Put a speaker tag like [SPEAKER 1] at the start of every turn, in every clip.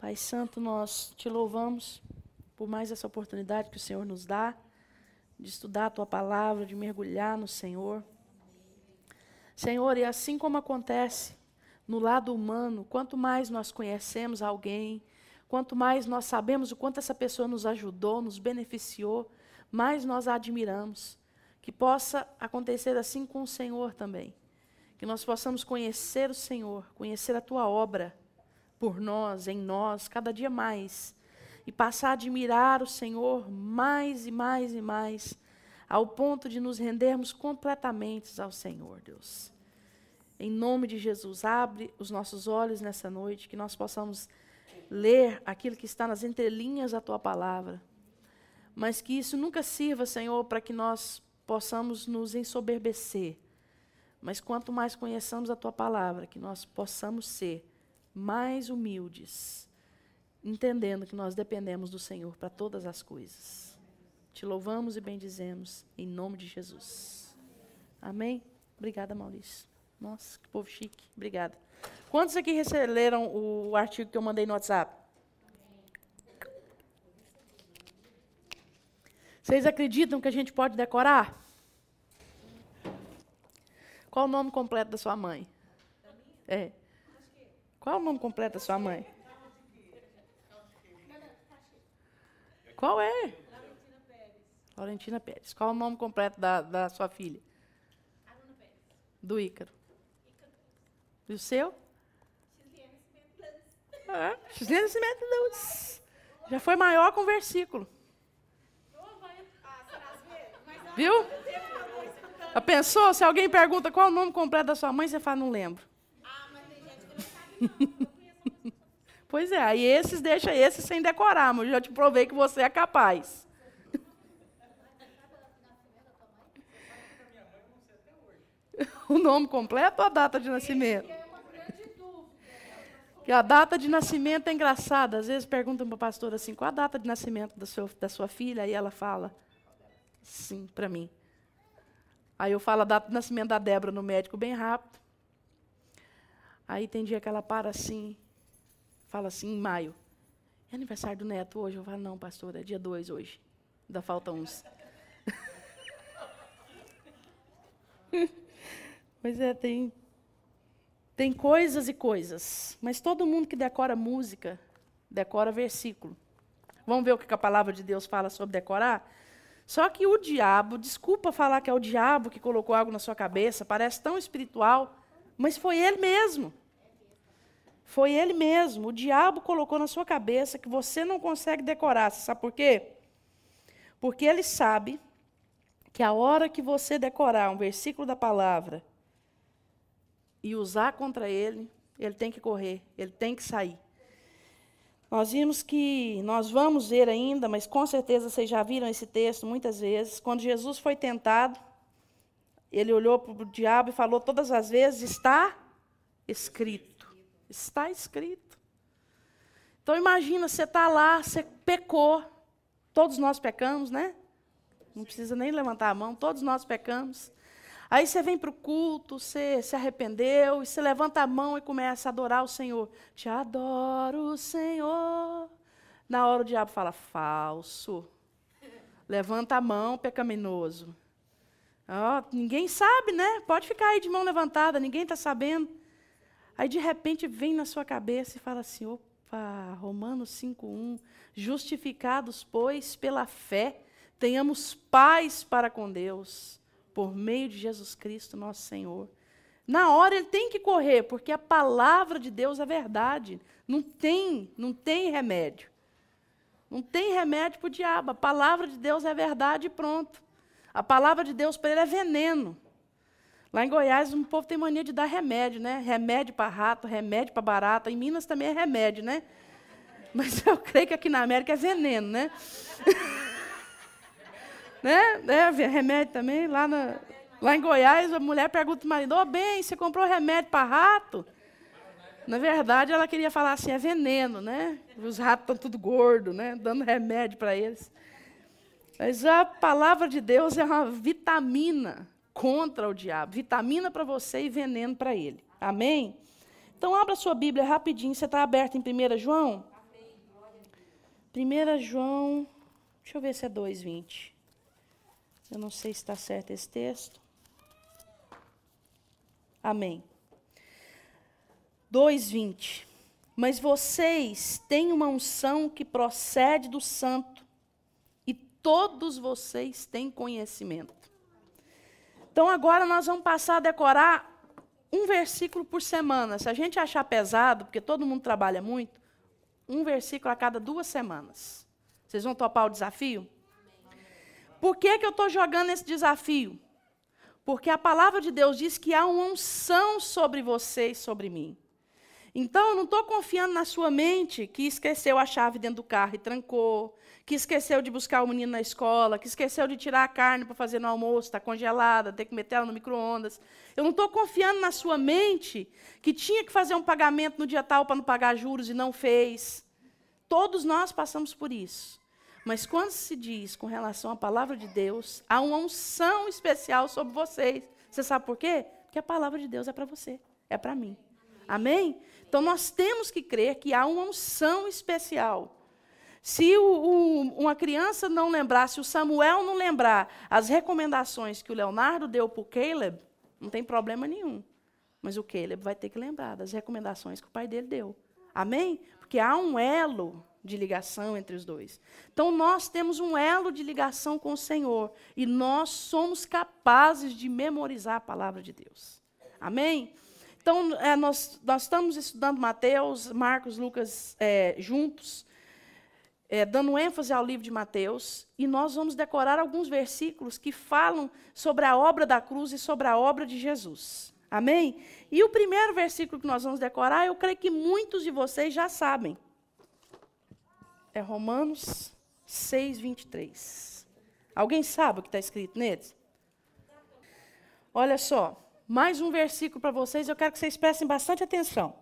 [SPEAKER 1] Pai Santo, nós te louvamos por mais essa oportunidade que o Senhor nos dá de estudar a tua palavra, de mergulhar no Senhor. Senhor, e assim como acontece no lado humano, quanto mais nós conhecemos alguém, quanto mais nós sabemos o quanto essa pessoa nos ajudou, nos beneficiou, mais nós a admiramos. Que possa acontecer assim com o Senhor também. Que nós possamos conhecer o Senhor, conhecer a tua obra por nós, em nós, cada dia mais. E passar a admirar o Senhor mais e mais e mais, ao ponto de nos rendermos completamente ao Senhor, Deus. Em nome de Jesus, abre os nossos olhos nessa noite, que nós possamos ler aquilo que está nas entrelinhas da tua palavra. Mas que isso nunca sirva, Senhor, para que nós possamos nos ensoberbecer. Mas quanto mais conheçamos a tua palavra, que nós possamos ser mais humildes, entendendo que nós dependemos do Senhor para todas as coisas. Te louvamos e bendizemos em nome de Jesus. Amém? Obrigada, Maurício. Nossa, que povo chique. Obrigada. Quantos aqui receberam o artigo que eu mandei no WhatsApp? Vocês acreditam que a gente pode decorar? Qual o nome completo da sua mãe? É. Qual é o nome completo da sua mãe? Qual é? Laurentina Pérez. Qual é o nome completo da, da sua filha? Aluna Pérez. Do Ícaro. E o seu? Ah, Gisele Nascimento Luz. Já foi maior com o versículo. Viu? Já pensou? Se alguém pergunta qual é o nome completo da sua mãe, você fala, não lembro. pois é, aí esses deixa esses sem decorar, mas já te provei que você é capaz. o nome completo ou a data de nascimento? É que a data de nascimento é engraçada. Às vezes perguntam para o pastor assim: qual a data de nascimento da, sua da sua filha? E ela fala: sim, para mim. Aí eu falo a data de nascimento da Débora no médico bem rápido. Aí tem dia que ela para assim, fala assim, em maio. É aniversário do neto hoje? Eu falo, não, pastor, é dia dois hoje. Ainda falta uns. pois é, tem, tem coisas e coisas. Mas todo mundo que decora música, decora versículo. Vamos ver o que a palavra de Deus fala sobre decorar? Só que o diabo, desculpa falar que é o diabo que colocou algo na sua cabeça, parece tão espiritual, mas foi ele mesmo. Foi ele mesmo. O diabo colocou na sua cabeça que você não consegue decorar. Você sabe por quê? Porque ele sabe que a hora que você decorar um versículo da palavra e usar contra ele, ele tem que correr, ele tem que sair. Nós vimos que, nós vamos ver ainda, mas com certeza vocês já viram esse texto muitas vezes. Quando Jesus foi tentado, ele olhou para o diabo e falou todas as vezes: Está escrito. Está escrito. Então imagina, você está lá, você pecou. Todos nós pecamos, né? Não precisa nem levantar a mão, todos nós pecamos. Aí você vem para o culto, você se arrependeu, e você levanta a mão e começa a adorar o Senhor. Te adoro, Senhor. Na hora o diabo fala, falso. Levanta a mão, pecaminoso. Oh, ninguém sabe, né? Pode ficar aí de mão levantada, ninguém está sabendo. Aí de repente vem na sua cabeça e fala assim: opa, Romanos 5,1, justificados, pois, pela fé, tenhamos paz para com Deus, por meio de Jesus Cristo, nosso Senhor. Na hora ele tem que correr, porque a palavra de Deus é verdade. Não tem, não tem remédio. Não tem remédio para o diabo. A palavra de Deus é verdade e pronto. A palavra de Deus para ele é veneno. Lá em Goiás, o povo tem mania de dar remédio, né? Remédio para rato, remédio para barata. Em Minas também é remédio, né? Mas eu creio que aqui na América é veneno, né? né? É, remédio também. Lá, na, lá em Goiás, a mulher pergunta para o marido: Ô, oh, bem, você comprou remédio para rato? Na verdade, ela queria falar assim: é veneno, né? Os ratos estão tudo gordo, né? Dando remédio para eles. Mas a palavra de Deus é uma vitamina contra o diabo. Vitamina para você e veneno para ele. Amém? Então, abra sua Bíblia rapidinho. Você está aberta em 1 João? 1 João. Deixa eu ver se é 2,20. Eu não sei se está certo esse texto. Amém. 2,20. Mas vocês têm uma unção que procede do santo, e todos vocês têm conhecimento. Então agora nós vamos passar a decorar um versículo por semana. Se a gente achar pesado, porque todo mundo trabalha muito, um versículo a cada duas semanas. Vocês vão topar o desafio? Por que, que eu estou jogando esse desafio? Porque a palavra de Deus diz que há uma unção sobre você e sobre mim. Então, eu não estou confiando na sua mente que esqueceu a chave dentro do carro e trancou, que esqueceu de buscar o menino na escola, que esqueceu de tirar a carne para fazer no almoço, está congelada, tem que meter ela no micro-ondas. Eu não estou confiando na sua mente que tinha que fazer um pagamento no dia tal para não pagar juros e não fez. Todos nós passamos por isso. Mas quando se diz com relação à palavra de Deus, há uma unção especial sobre vocês. Você sabe por quê? Porque a palavra de Deus é para você, é para mim. Amém? Então nós temos que crer que há uma unção especial se o, o, uma criança não lembrar, se o Samuel não lembrar as recomendações que o Leonardo deu para o Caleb, não tem problema nenhum. Mas o Caleb vai ter que lembrar das recomendações que o pai dele deu. Amém? Porque há um elo de ligação entre os dois. Então nós temos um elo de ligação com o Senhor e nós somos capazes de memorizar a palavra de Deus. Amém? Então é, nós, nós, estamos estudando Mateus, Marcos, Lucas é, juntos é, dando ênfase ao livro de Mateus, e nós vamos decorar alguns versículos que falam sobre a obra da cruz e sobre a obra de Jesus. Amém? E o primeiro versículo que nós vamos decorar, eu creio que muitos de vocês já sabem. É Romanos 6, 23. Alguém sabe o que está escrito nele? Olha só, mais um versículo para vocês, eu quero que vocês prestem bastante atenção.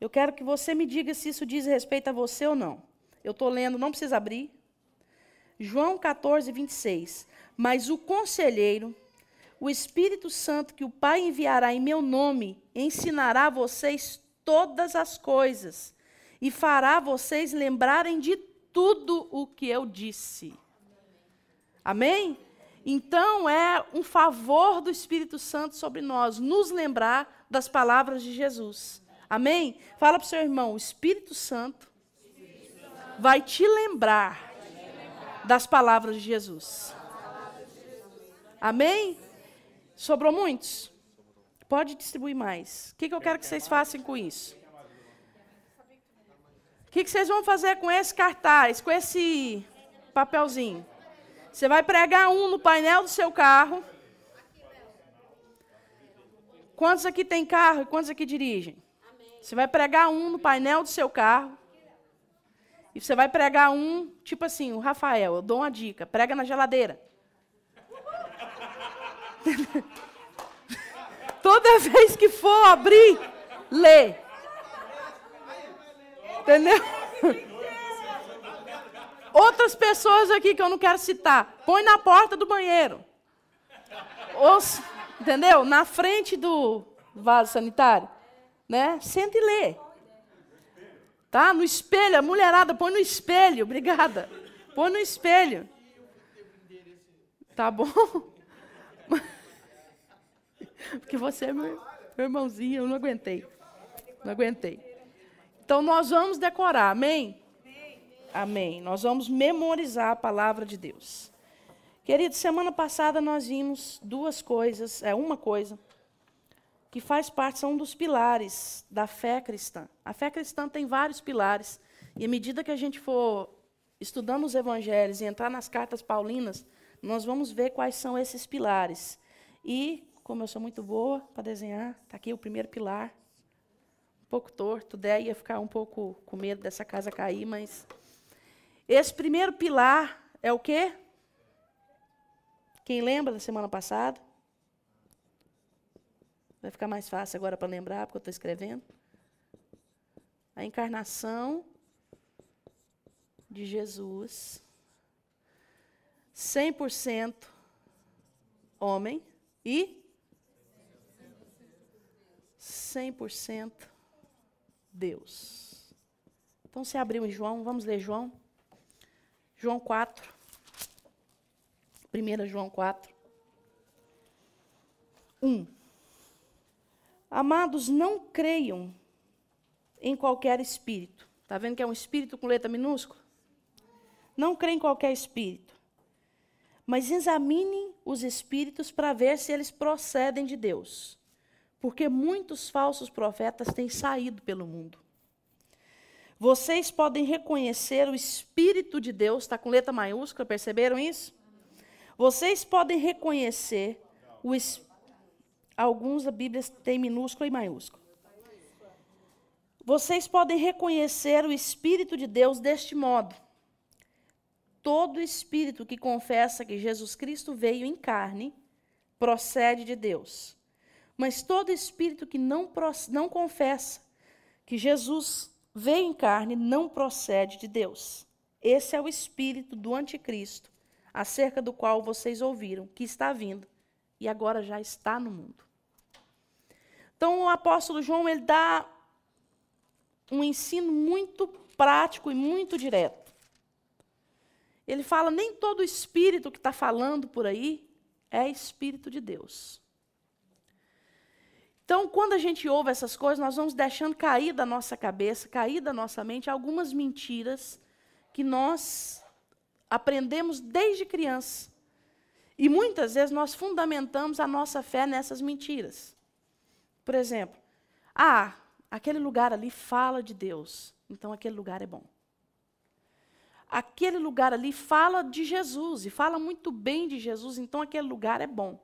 [SPEAKER 1] Eu quero que você me diga se isso diz respeito a você ou não. Eu estou lendo, não precisa abrir. João 14, 26. Mas o conselheiro, o Espírito Santo que o Pai enviará em meu nome, ensinará a vocês todas as coisas e fará vocês lembrarem de tudo o que eu disse. Amém? Então é um favor do Espírito Santo sobre nós nos lembrar das palavras de Jesus. Amém? Fala para o seu irmão, o Espírito Santo vai te lembrar das palavras de Jesus. Amém? Sobrou muitos? Pode distribuir mais. O que, que eu quero que vocês façam com isso? O que, que vocês vão fazer com esse cartaz, com esse papelzinho? Você vai pregar um no painel do seu carro. Quantos aqui tem carro e quantos aqui dirigem? Você vai pregar um no painel do seu carro. E você vai pregar um, tipo assim, o Rafael, eu dou uma dica, prega na geladeira. Toda vez que for abrir, lê. Entendeu? Outras pessoas aqui que eu não quero citar, põe na porta do banheiro. entendeu? Na frente do vaso sanitário, né? Senta e lê. Tá? No espelho, a mulherada, põe no espelho, obrigada. Põe no espelho. Tá bom? Porque você é meu, meu irmãozinho, eu não aguentei. Não aguentei. Então nós vamos decorar, amém? Amém. Nós vamos memorizar a palavra de Deus. Querido, semana passada nós vimos duas coisas, é uma coisa que faz parte, são um dos pilares da fé cristã. A fé cristã tem vários pilares, e à medida que a gente for estudando os evangelhos e entrar nas cartas paulinas, nós vamos ver quais são esses pilares. E, como eu sou muito boa para desenhar, está aqui o primeiro pilar, um pouco torto, daí ia ficar um pouco com medo dessa casa cair, mas. Esse primeiro pilar é o quê? Quem lembra da semana passada? Vai ficar mais fácil agora para lembrar, porque eu estou escrevendo. A encarnação de Jesus, 100% homem e 100% Deus. Então, se abriu em João, vamos ler João. João 4. 1 João 4. 1. Amados, não creiam em qualquer espírito. Está vendo que é um espírito com letra minúscula? Não creia em qualquer espírito. Mas examinem os espíritos para ver se eles procedem de Deus. Porque muitos falsos profetas têm saído pelo mundo. Vocês podem reconhecer o Espírito de Deus, está com letra maiúscula, perceberam isso? Vocês podem reconhecer o Espírito Alguns a Bíblia tem minúsculo e maiúsculo. Vocês podem reconhecer o Espírito de Deus deste modo. Todo espírito que confessa que Jesus Cristo veio em carne procede de Deus. Mas todo espírito que não, não confessa que Jesus veio em carne não procede de Deus. Esse é o espírito do anticristo, acerca do qual vocês ouviram, que está vindo e agora já está no mundo. Então o apóstolo João ele dá um ensino muito prático e muito direto. Ele fala: nem todo espírito que está falando por aí é espírito de Deus. Então, quando a gente ouve essas coisas, nós vamos deixando cair da nossa cabeça, cair da nossa mente algumas mentiras que nós aprendemos desde criança. E muitas vezes nós fundamentamos a nossa fé nessas mentiras. Por exemplo, ah, aquele lugar ali fala de Deus, então aquele lugar é bom. Aquele lugar ali fala de Jesus e fala muito bem de Jesus, então aquele lugar é bom.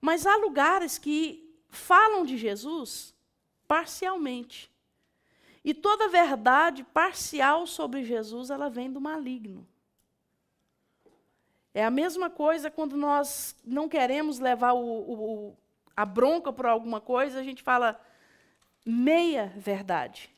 [SPEAKER 1] Mas há lugares que falam de Jesus parcialmente. E toda verdade parcial sobre Jesus, ela vem do maligno. É a mesma coisa quando nós não queremos levar o, o, a bronca por alguma coisa, a gente fala meia verdade.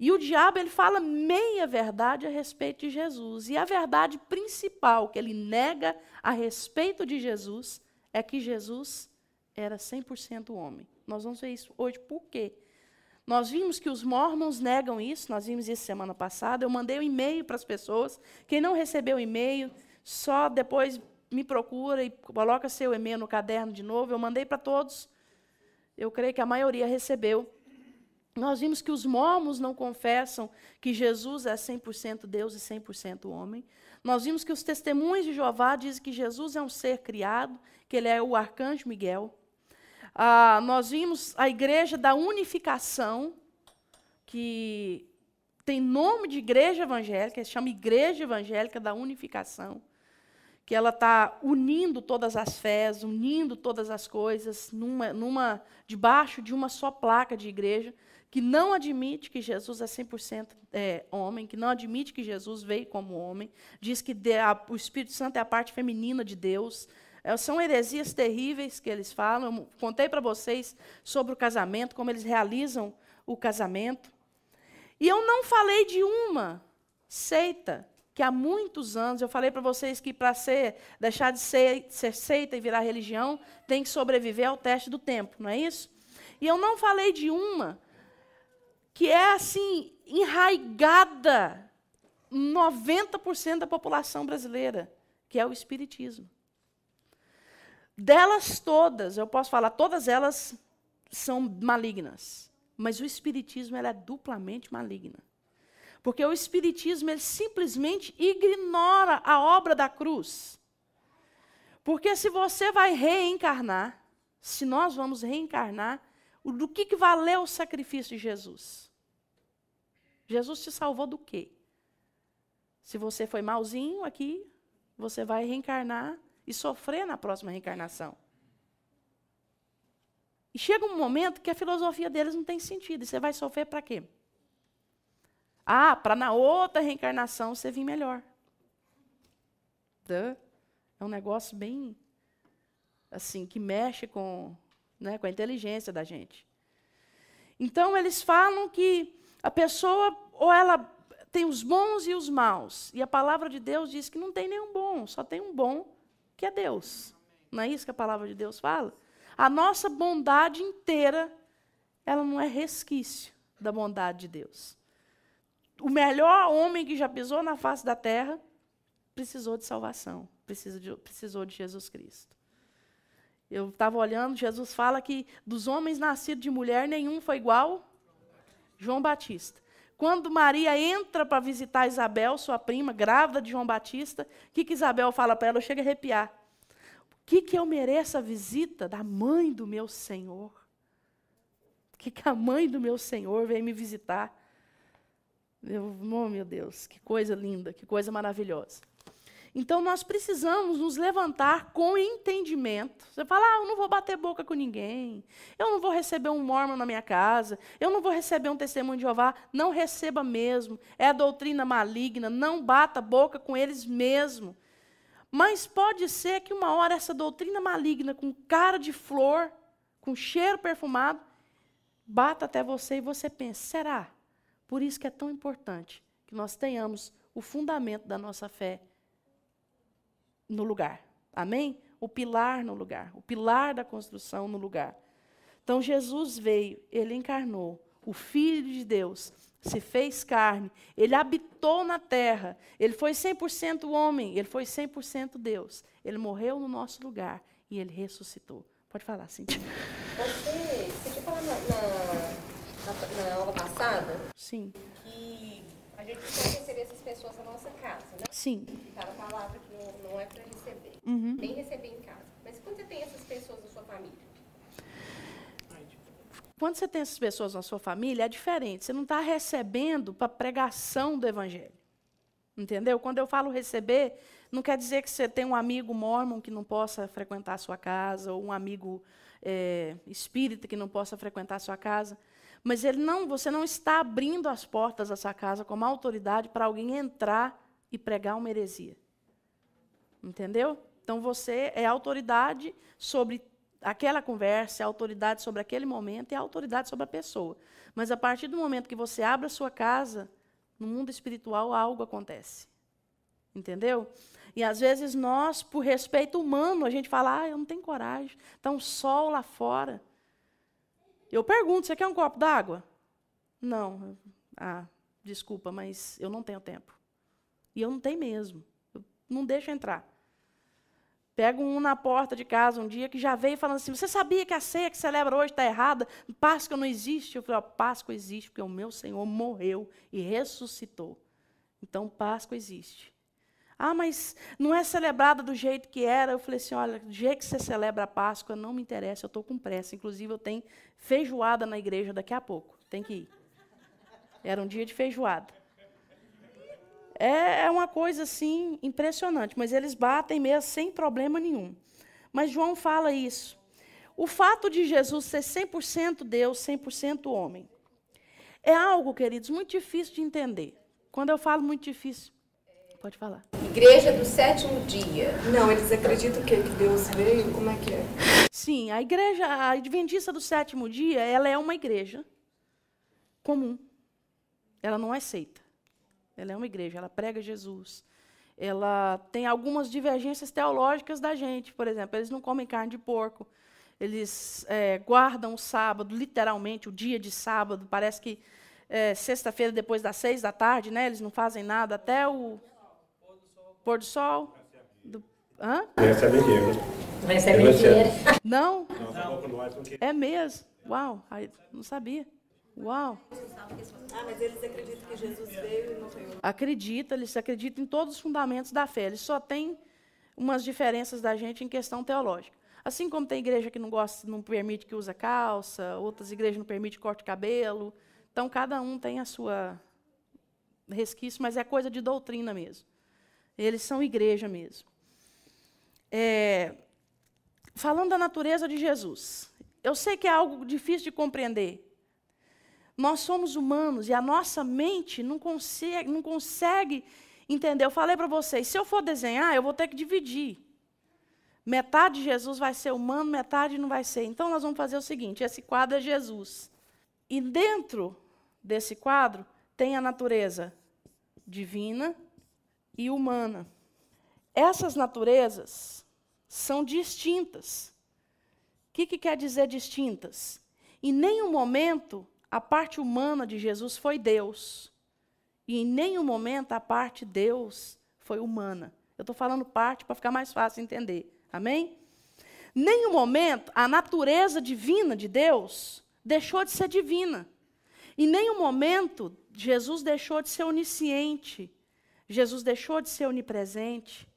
[SPEAKER 1] E o diabo ele fala meia verdade a respeito de Jesus. E a verdade principal que ele nega a respeito de Jesus é que Jesus era 100% homem. Nós vamos ver isso hoje por quê? Nós vimos que os mormons negam isso, nós vimos isso semana passada. Eu mandei um e-mail para as pessoas. Quem não recebeu o e-mail, só depois me procura e coloca seu e-mail no caderno de novo. Eu mandei para todos. Eu creio que a maioria recebeu. Nós vimos que os mormos não confessam que Jesus é 100% Deus e 100% homem. Nós vimos que os testemunhos de Jeová dizem que Jesus é um ser criado, que ele é o arcanjo Miguel. Ah, nós vimos a igreja da unificação, que tem nome de igreja evangélica, se chama Igreja Evangélica da Unificação que ela está unindo todas as fés, unindo todas as coisas, numa, numa, debaixo de uma só placa de igreja, que não admite que Jesus é 100% é, homem, que não admite que Jesus veio como homem, diz que a, o Espírito Santo é a parte feminina de Deus. É, são heresias terríveis que eles falam. Eu contei para vocês sobre o casamento, como eles realizam o casamento. E eu não falei de uma seita que há muitos anos, eu falei para vocês que para ser, deixar de ser, ser seita e virar religião, tem que sobreviver ao teste do tempo, não é isso? E eu não falei de uma que é assim, enraigada 90% da população brasileira, que é o espiritismo. Delas todas, eu posso falar, todas elas são malignas, mas o espiritismo ela é duplamente maligna. Porque o Espiritismo ele simplesmente ignora a obra da cruz. Porque se você vai reencarnar, se nós vamos reencarnar, do que, que valeu o sacrifício de Jesus? Jesus te salvou do quê? Se você foi malzinho aqui, você vai reencarnar e sofrer na próxima reencarnação. E chega um momento que a filosofia deles não tem sentido. E você vai sofrer para quê? Ah, para na outra reencarnação você vir melhor. É um negócio bem assim que mexe com, né, com a inteligência da gente. Então eles falam que a pessoa ou ela tem os bons e os maus, e a palavra de Deus diz que não tem nenhum bom, só tem um bom que é Deus. Não é isso que a palavra de Deus fala? A nossa bondade inteira, ela não é resquício da bondade de Deus o melhor homem que já pisou na face da terra precisou de salvação, precisou de, precisou de Jesus Cristo. Eu estava olhando, Jesus fala que dos homens nascidos de mulher, nenhum foi igual João Batista. Quando Maria entra para visitar Isabel, sua prima, grávida de João Batista, o que, que Isabel fala para ela? Eu chego a arrepiar. O que, que eu mereço a visita da mãe do meu Senhor? O que, que a mãe do meu Senhor vem me visitar? Eu, oh, meu Deus, que coisa linda, que coisa maravilhosa. Então, nós precisamos nos levantar com entendimento. Você fala, ah, eu não vou bater boca com ninguém, eu não vou receber um mormon na minha casa, eu não vou receber um testemunho de Jeová. Não receba mesmo. É doutrina maligna, não bata boca com eles mesmo. Mas pode ser que uma hora essa doutrina maligna, com cara de flor, com cheiro perfumado, bata até você e você pense: será? Por isso que é tão importante que nós tenhamos o fundamento da nossa fé no lugar. Amém? O pilar no lugar, o pilar da construção no lugar. Então Jesus veio, ele encarnou, o filho de Deus se fez carne, ele habitou na terra, ele foi 100% homem, ele foi 100% Deus. Ele morreu no nosso lugar e ele ressuscitou. Pode falar, Cintia. Você, você quer falar na, na na, é aula passada. Sim. Que a gente quer receber essas pessoas na nossa casa, né? Sim. Para tá a palavra que não, não é para receber. Uhum. Nem receber em casa. Mas quando você tem essas pessoas na sua família? Quando você tem essas pessoas na sua família, é diferente. Você não está recebendo para pregação do evangelho. Entendeu? Quando eu falo receber, não quer dizer que você tem um amigo mormon que não possa frequentar a sua casa, ou um amigo é, espírita que não possa frequentar a sua casa. Mas ele não, você não está abrindo as portas dessa casa como autoridade para alguém entrar e pregar uma heresia. Entendeu? Então você é autoridade sobre aquela conversa, é autoridade sobre aquele momento e é autoridade sobre a pessoa. Mas a partir do momento que você abre a sua casa, no mundo espiritual algo acontece. Entendeu? E às vezes nós, por respeito humano, a gente fala, ah, eu não tenho coragem. Tá um sol lá fora. Eu pergunto: você quer um copo d'água? Não. Ah, desculpa, mas eu não tenho tempo. E eu não tenho mesmo. Eu não deixo entrar. Pego um na porta de casa um dia que já veio falando assim: Você sabia que a ceia que celebra hoje está errada? Páscoa não existe. Eu falei: oh, Páscoa existe porque o meu Senhor morreu e ressuscitou. Então, Páscoa existe. Ah, mas não é celebrada do jeito que era. Eu falei assim: olha, do jeito que você celebra a Páscoa, não me interessa, eu estou com pressa. Inclusive, eu tenho feijoada na igreja daqui a pouco, tem que ir. Era um dia de feijoada. É, é uma coisa assim impressionante, mas eles batem mesmo sem problema nenhum. Mas João fala isso. O fato de Jesus ser 100% Deus, 100% homem, é algo, queridos, muito difícil de entender. Quando eu falo muito difícil, pode falar. Igreja do sétimo dia. Não, eles acreditam que, Deus veio? Como é que é? Sim, a igreja a adventista do sétimo dia, ela é uma igreja comum. Ela não é seita. Ela é uma igreja, ela prega Jesus. Ela tem algumas divergências teológicas da gente, por exemplo, eles não comem carne de porco, eles é, guardam o sábado, literalmente, o dia de sábado. Parece que é, sexta-feira, depois das seis da tarde, né, eles não fazem nada até o pôr do sol? Do... Hã? Recebe dinheiro. Recebe dinheiro. Não? Tá é mesmo? Uau, não sabia. Uau! Ah, mas eles acreditam que Jesus veio e veio. Acredita, eles acreditam em todos os fundamentos da fé. Eles só têm umas diferenças da gente em questão teológica. Assim como tem igreja que não gosta, não permite que usa calça, outras igrejas não permite corte de cabelo. Então cada um tem a sua resquício, mas é coisa de doutrina mesmo. Eles são igreja mesmo. É, falando da natureza de Jesus, eu sei que é algo difícil de compreender. Nós somos humanos e a nossa mente não consegue, não consegue entender. Eu falei para vocês, se eu for desenhar, eu vou ter que dividir. Metade de Jesus vai ser humano, metade não vai ser. Então nós vamos fazer o seguinte: esse quadro é Jesus. E dentro desse quadro tem a natureza divina e humana. Essas naturezas são distintas. O que, que quer dizer distintas? Em nenhum momento a parte humana de Jesus foi Deus. E em nenhum momento a parte Deus foi humana. Eu estou falando parte para ficar mais fácil entender. Amém? Nenhum momento a natureza divina de Deus deixou de ser divina. Em nenhum momento Jesus deixou de ser onisciente. Jesus deixou de ser onipresente.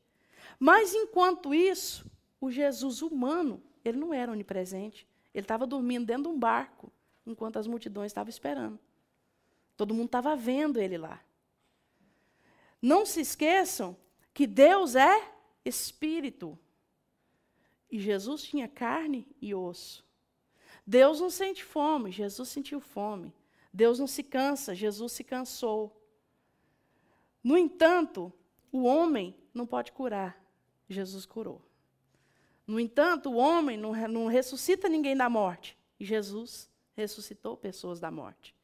[SPEAKER 1] Mas enquanto isso, o Jesus humano, ele não era onipresente. Ele estava dormindo dentro de um barco, enquanto as multidões estavam esperando. Todo mundo estava vendo ele lá. Não se esqueçam que Deus é espírito. E Jesus tinha carne e osso. Deus não sente fome, Jesus sentiu fome. Deus não se cansa, Jesus se cansou. No entanto, o homem não pode curar. Jesus curou. No entanto, o homem não, não ressuscita ninguém da morte. Jesus ressuscitou pessoas da morte.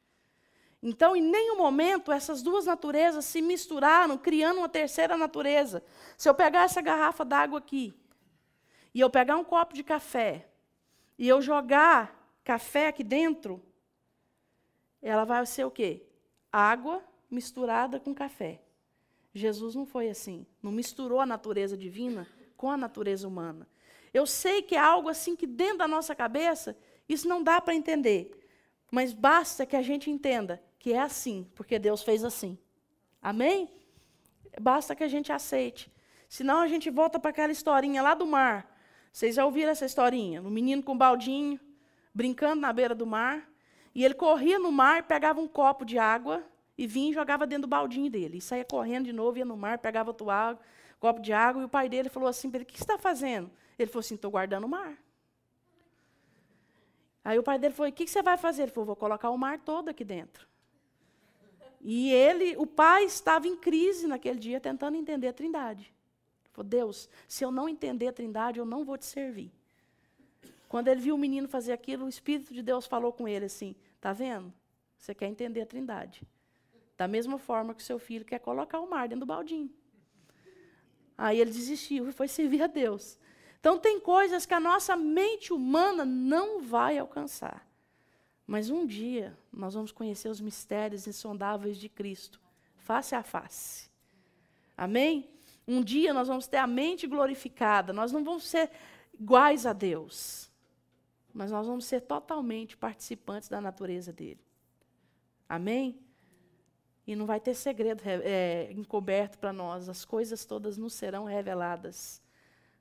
[SPEAKER 1] Então, em nenhum momento essas duas naturezas se misturaram, criando uma terceira natureza. Se eu pegar essa garrafa d'água aqui, e eu pegar um copo de café, e eu jogar café aqui dentro, ela vai ser o quê? Água misturada com café. Jesus não foi assim. Não misturou a natureza divina com a natureza humana. Eu sei que é algo assim que dentro da nossa cabeça isso não dá para entender. Mas basta que a gente entenda que é assim, porque Deus fez assim. Amém? Basta que a gente aceite. Senão a gente volta para aquela historinha lá do mar. Vocês já ouviram essa historinha? Um menino com um baldinho, brincando na beira do mar. E ele corria no mar, pegava um copo de água e vinha e jogava dentro do baldinho dele. E saía correndo de novo, ia no mar, pegava outro água, copo de água, e o pai dele falou assim para ele, o que você está fazendo? Ele falou assim, estou guardando o mar. Aí o pai dele falou, o que você vai fazer? Ele falou, vou colocar o mar todo aqui dentro. E ele, o pai estava em crise naquele dia, tentando entender a trindade. Ele falou, Deus, se eu não entender a trindade, eu não vou te servir. Quando ele viu o menino fazer aquilo, o Espírito de Deus falou com ele assim, está vendo? Você quer entender a trindade. Da mesma forma que o seu filho quer colocar o mar dentro do baldinho. Aí ele desistiu e foi servir a Deus. Então, tem coisas que a nossa mente humana não vai alcançar. Mas um dia nós vamos conhecer os mistérios insondáveis de Cristo, face a face. Amém? Um dia nós vamos ter a mente glorificada, nós não vamos ser iguais a Deus, mas nós vamos ser totalmente participantes da natureza dele. Amém? E não vai ter segredo é, encoberto para nós, as coisas todas nos serão reveladas.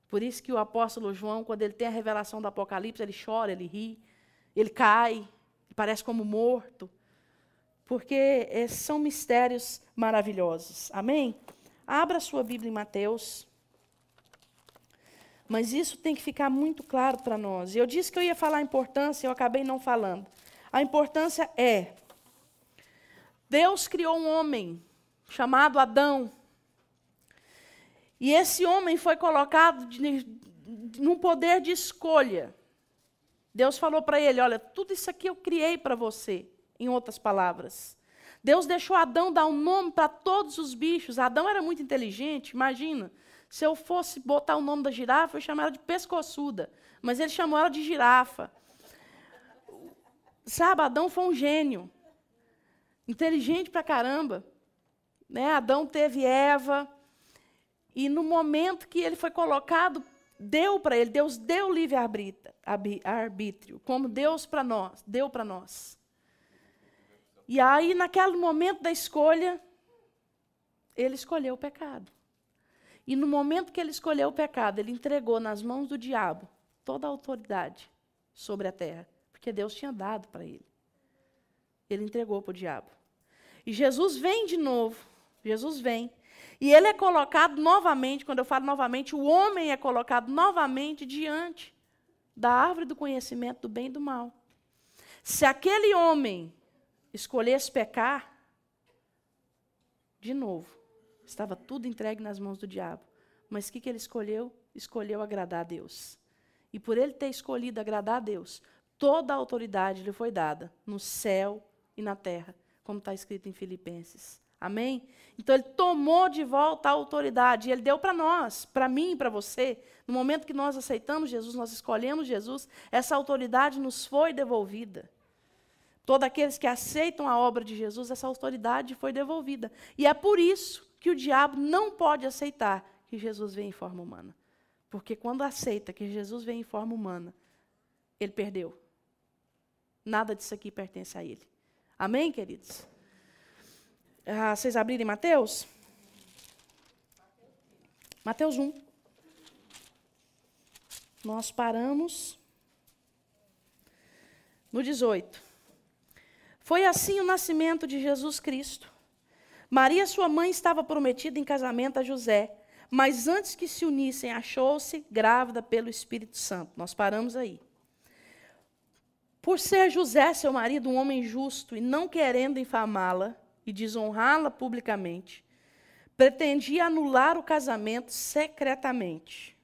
[SPEAKER 1] Por isso que o apóstolo João, quando ele tem a revelação do Apocalipse, ele chora, ele ri, ele cai, parece como morto, porque é, são mistérios maravilhosos. Amém? Abra sua Bíblia em Mateus. Mas isso tem que ficar muito claro para nós. Eu disse que eu ia falar a importância, eu acabei não falando. A importância é Deus criou um homem chamado Adão. E esse homem foi colocado num poder de escolha. Deus falou para ele: Olha, tudo isso aqui eu criei para você, em outras palavras. Deus deixou Adão dar um nome para todos os bichos. Adão era muito inteligente, imagina. Se eu fosse botar o nome da girafa, eu chamaria de pescoçuda. Mas ele chamou ela de girafa. Sabe, Adão foi um gênio inteligente pra caramba. Né? Adão teve Eva. E no momento que ele foi colocado, deu para ele, Deus deu livre arbítrio, como Deus para nós, deu para nós. E aí, naquele momento da escolha, ele escolheu o pecado. E no momento que ele escolheu o pecado, ele entregou nas mãos do diabo toda a autoridade sobre a terra, porque Deus tinha dado para ele. Ele entregou para o diabo. E Jesus vem de novo. Jesus vem. E ele é colocado novamente, quando eu falo novamente, o homem é colocado novamente diante da árvore do conhecimento do bem e do mal. Se aquele homem escolhesse pecar, de novo, estava tudo entregue nas mãos do diabo. Mas o que, que ele escolheu? Escolheu agradar a Deus. E por ele ter escolhido agradar a Deus, toda a autoridade lhe foi dada, no céu e na terra como está escrito em Filipenses. Amém? Então ele tomou de volta a autoridade e ele deu para nós, para mim e para você. No momento que nós aceitamos Jesus, nós escolhemos Jesus, essa autoridade nos foi devolvida. Todos aqueles que aceitam a obra de Jesus, essa autoridade foi devolvida. E é por isso que o diabo não pode aceitar que Jesus vem em forma humana. Porque quando aceita que Jesus vem em forma humana, ele perdeu. Nada disso aqui pertence a ele. Amém, queridos? Ah, vocês abrirem Mateus? Mateus 1. Nós paramos no 18. Foi assim o nascimento de Jesus Cristo. Maria, sua mãe, estava prometida em casamento a José, mas antes que se unissem, achou-se grávida pelo Espírito Santo. Nós paramos aí. Por ser José, seu marido, um homem justo e não querendo infamá-la e desonrá-la publicamente, pretendia anular o casamento secretamente.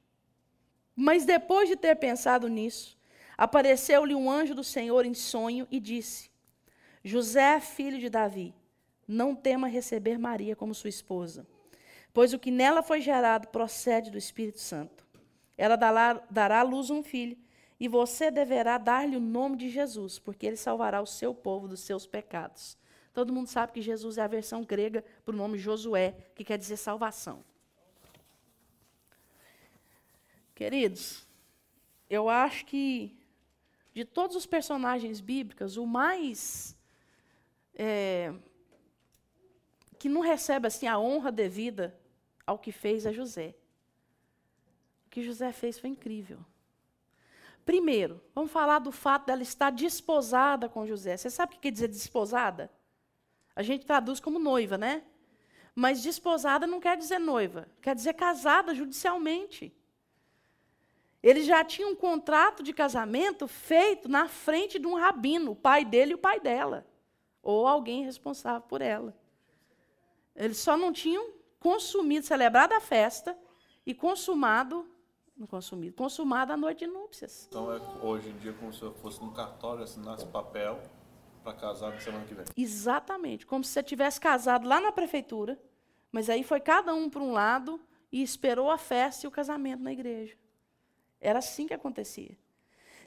[SPEAKER 1] Mas depois de ter pensado nisso, apareceu-lhe um anjo do Senhor em sonho e disse: José, filho de Davi, não tema receber Maria como sua esposa, pois o que nela foi gerado procede do Espírito Santo. Ela dará à luz um filho e você deverá dar-lhe o nome de Jesus, porque ele salvará o seu povo dos seus pecados. Todo mundo sabe que Jesus é a versão grega para o nome Josué, que quer dizer salvação. Queridos, eu acho que de todos os personagens bíblicos, o mais é, que não recebe assim a honra devida ao que fez é José. O que José fez foi incrível. Primeiro, vamos falar do fato dela estar desposada com José. Você sabe o que quer dizer desposada? A gente traduz como noiva, né? Mas desposada não quer dizer noiva, quer dizer casada judicialmente. Ele já tinha um contrato de casamento feito na frente de um rabino, o pai dele e o pai dela, ou alguém responsável por ela. Eles só não tinham consumido, celebrado a festa e consumado consumido. Consumada a noite de núpcias. Então, é, hoje em dia, como se eu fosse num cartório, assinasse papel para casar na semana que vem. Exatamente. Como se você tivesse casado lá na prefeitura, mas aí foi cada um para um lado e esperou a festa e o casamento na igreja. Era assim que acontecia.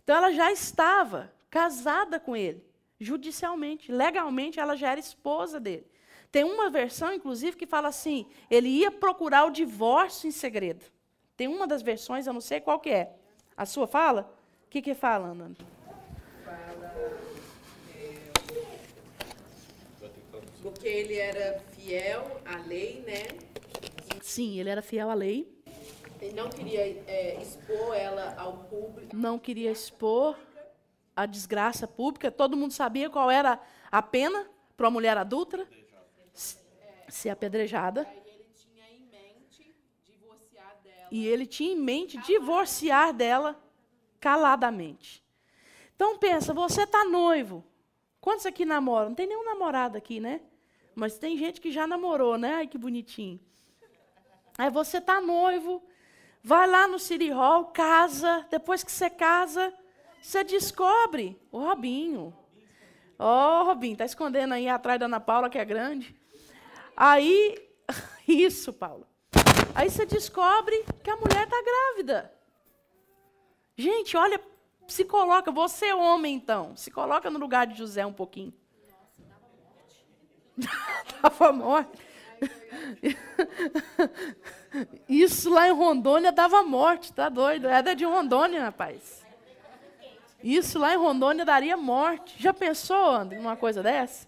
[SPEAKER 1] Então, ela já estava casada com ele, judicialmente, legalmente, ela já era esposa dele. Tem uma versão, inclusive, que fala assim: ele ia procurar o divórcio em segredo. Tem uma das versões, eu não sei qual que é. A sua fala? O que, que fala, Ana? Fala. Porque ele era fiel à lei, né? Sim, ele era fiel à lei. Ele não queria é, expor ela ao público. Não queria expor a desgraça pública. Todo mundo sabia qual era a pena para uma mulher adulta ser apedrejada. E ele tinha em mente divorciar dela caladamente. Então pensa, você está noivo. Quantos aqui namoram? Não tem nenhum namorado aqui, né? Mas tem gente que já namorou, né? Ai, que bonitinho. Aí você está noivo, vai lá no City Hall, casa. Depois que você casa, você descobre o Robinho. Ó, oh, Robinho, está escondendo aí atrás da Ana Paula, que é grande. Aí, isso, Paulo. Aí você descobre que a mulher está grávida. Gente, olha, se coloca, você é homem então, se coloca no lugar de José um pouquinho. Dava morte. Isso lá em Rondônia dava morte, tá doido? Era de Rondônia, rapaz. Isso lá em Rondônia daria morte. Já pensou, André, numa coisa dessa?